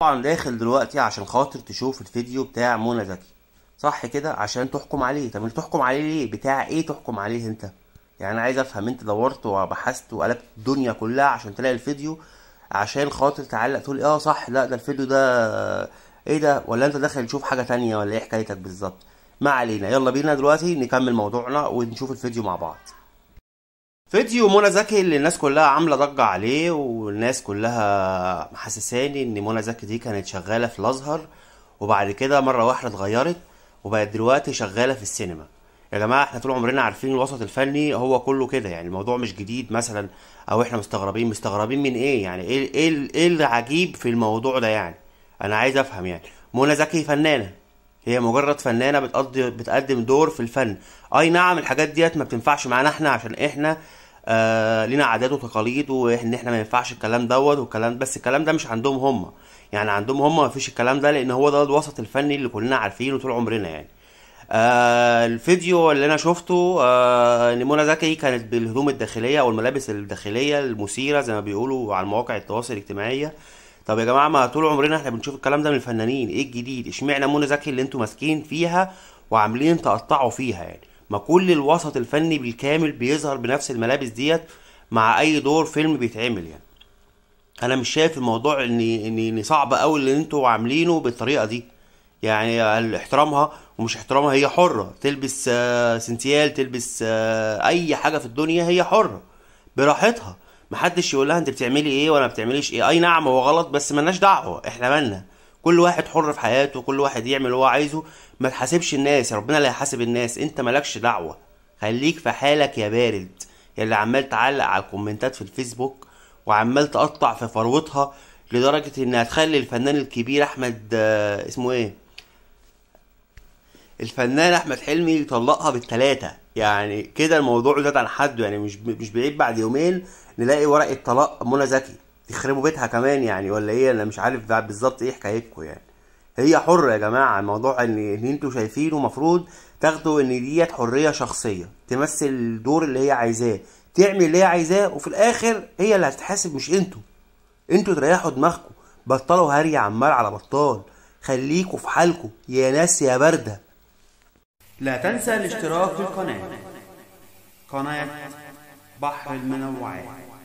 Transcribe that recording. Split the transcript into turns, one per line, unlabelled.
طبعا داخل دلوقتي عشان خاطر تشوف الفيديو بتاع منى زكي صح كده عشان تحكم عليه طب تحكم عليه ليه بتاع ايه تحكم عليه انت يعني عايز افهم انت دورت وبحثت وقلبت الدنيا كلها عشان تلاقي الفيديو عشان خاطر تعلق تقول اه صح لا ده الفيديو ده ايه ده ولا انت داخل تشوف حاجه تانية ولا ايه حكايتك بالظبط ما علينا يلا بينا دلوقتي نكمل موضوعنا ونشوف الفيديو مع بعض فيديو منى زكي اللي الناس كلها عامله ضجه عليه والناس كلها محسساني ان منى زكي دي كانت شغاله في الازهر وبعد كده مره واحده اتغيرت وبقت دلوقتي شغاله في السينما يا جماعه احنا طول عمرنا عارفين الوسط الفني هو كله كده يعني الموضوع مش جديد مثلا او احنا مستغربين مستغربين من ايه يعني ايه ايه ايه العجيب في الموضوع ده يعني انا عايز افهم يعني منى زكي فنانه هي مجرد فنانه بتقضي بتقدم دور في الفن اي نعم الحاجات ديت ما بتنفعش معانا احنا عشان احنا آه، لنا عادات وتقاليد وان احنا ما ينفعش الكلام دوت والكلام بس الكلام ده مش عندهم هم يعني عندهم هم ما فيش الكلام ده لان هو ده الوسط الفني اللي كلنا عارفينه طول عمرنا يعني آه الفيديو اللي انا شفته آه ان منى زكي كانت بالهدوم الداخليه او الملابس الداخليه المثيره زي ما بيقولوا على مواقع التواصل الاجتماعي طب يا جماعه ما طول عمرنا احنا بنشوف الكلام ده من الفنانين ايه الجديد اشمعنى منى زكي اللي انتوا ماسكين فيها وعاملين تقطعوا فيها يعني ما كل الوسط الفني بالكامل بيظهر بنفس الملابس ديت مع اي دور فيلم بيتعمل يعني انا مش شايف الموضوع ان ان صعب قوي اللي انتوا عاملينه بالطريقه دي يعني احترامها ومش احترامها هي حره تلبس آه، سنتيال تلبس آه، اي حاجه في الدنيا هي حره براحتها محدش يقول لها انت بتعملي ايه وانا بتعمليش ايه اي نعم هو غلط بس ملناش دعوه احنا مالنا كل واحد حر في حياته كل واحد يعمل اللي هو عايزه ما تحاسبش الناس ربنا اللي هيحاسب الناس انت مالكش دعوه خليك في حالك يا بارد يا اللي عمال تعلق على الكومنتات في الفيسبوك وعمال تقطع في فروتها لدرجه انها تخلي الفنان الكبير احمد اسمه ايه الفنان احمد حلمي يطلقها بالتلاتة يعني كده الموضوع زاد عن حده يعني مش مش بعيد بعد يومين نلاقي ورقه طلاق منى زكي تخربوا بيتها كمان يعني ولا ايه انا مش عارف بالظبط ايه حكايتكم يعني هي حره يا جماعه الموضوع ان ان انتوا شايفينه المفروض تاخدوا ان ديت حريه شخصيه تمثل الدور اللي هي عايزاه تعمل اللي هي عايزاه وفي الاخر هي اللي هتتحاسب مش انتوا انتوا تريحوا دماغكم بطلوا هري عمال على بطال خليكوا في حالكم يا ناس يا بارده لا تنسى الاشتراك في القناه قناه بحر المنوعات